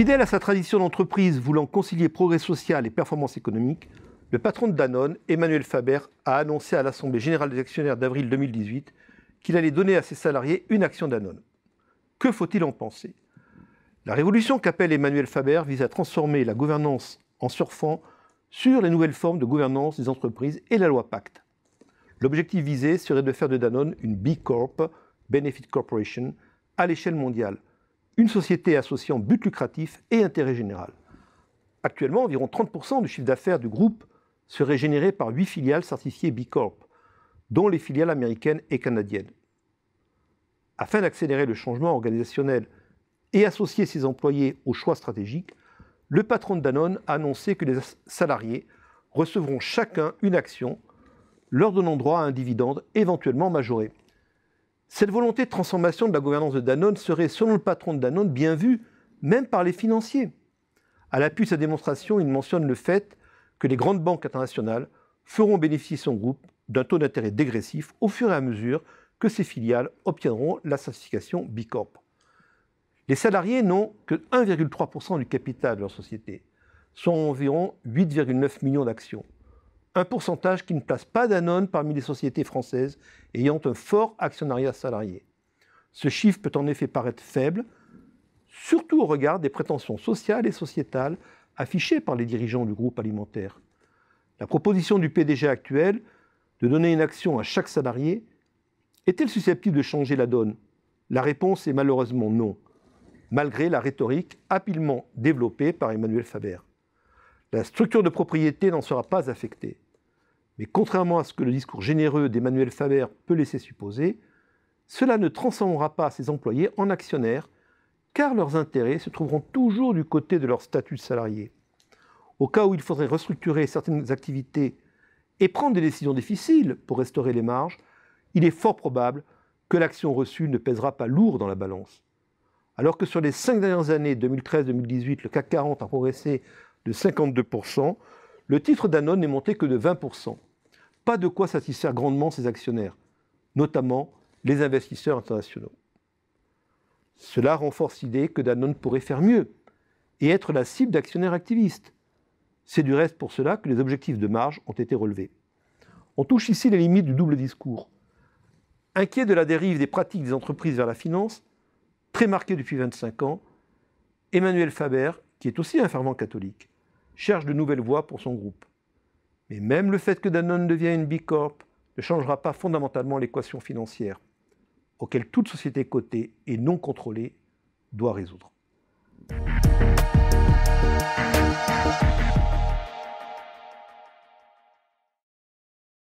Fidèle à sa tradition d'entreprise voulant concilier progrès social et performance économique, le patron de Danone, Emmanuel Faber, a annoncé à l'Assemblée générale des actionnaires d'avril 2018 qu'il allait donner à ses salariés une action Danone. Que faut-il en penser La révolution qu'appelle Emmanuel Faber vise à transformer la gouvernance en surfant sur les nouvelles formes de gouvernance des entreprises et la loi Pacte. L'objectif visé serait de faire de Danone une B Corp, Benefit Corporation, à l'échelle mondiale, une société associant but lucratif et intérêt général. Actuellement, environ 30% du chiffre d'affaires du groupe serait généré par huit filiales certifiées B Corp, dont les filiales américaines et canadiennes. Afin d'accélérer le changement organisationnel et associer ses employés aux choix stratégiques, le patron de Danone a annoncé que les salariés recevront chacun une action, leur donnant droit à un dividende éventuellement majoré. Cette volonté de transformation de la gouvernance de Danone serait, selon le patron de Danone, bien vue, même par les financiers. À l'appui de sa démonstration, il mentionne le fait que les grandes banques internationales feront bénéficier son groupe d'un taux d'intérêt dégressif au fur et à mesure que ses filiales obtiendront la certification Bicorp. Les salariés n'ont que 1,3% du capital de leur société, soit environ 8,9 millions d'actions un pourcentage qui ne place pas Danone parmi les sociétés françaises ayant un fort actionnariat salarié. Ce chiffre peut en effet paraître faible, surtout au regard des prétentions sociales et sociétales affichées par les dirigeants du groupe alimentaire. La proposition du PDG actuel de donner une action à chaque salarié est-elle susceptible de changer la donne La réponse est malheureusement non, malgré la rhétorique habilement développée par Emmanuel Faber. La structure de propriété n'en sera pas affectée. Mais contrairement à ce que le discours généreux d'Emmanuel Faber peut laisser supposer, cela ne transformera pas ses employés en actionnaires, car leurs intérêts se trouveront toujours du côté de leur statut de salarié. Au cas où il faudrait restructurer certaines activités et prendre des décisions difficiles pour restaurer les marges, il est fort probable que l'action reçue ne pèsera pas lourd dans la balance. Alors que sur les cinq dernières années 2013-2018, le CAC 40 a progressé de 52%, le titre Danone n'est monté que de 20%. Pas de quoi satisfaire grandement ses actionnaires, notamment les investisseurs internationaux. Cela renforce l'idée que Danone pourrait faire mieux et être la cible d'actionnaires activistes. C'est du reste pour cela que les objectifs de marge ont été relevés. On touche ici les limites du double discours. Inquiet de la dérive des pratiques des entreprises vers la finance, très marquée depuis 25 ans, Emmanuel Faber qui est aussi un fervent catholique, cherche de nouvelles voies pour son groupe. Mais même le fait que Danone devienne une bicorp ne changera pas fondamentalement l'équation financière, auquel toute société cotée et non contrôlée doit résoudre.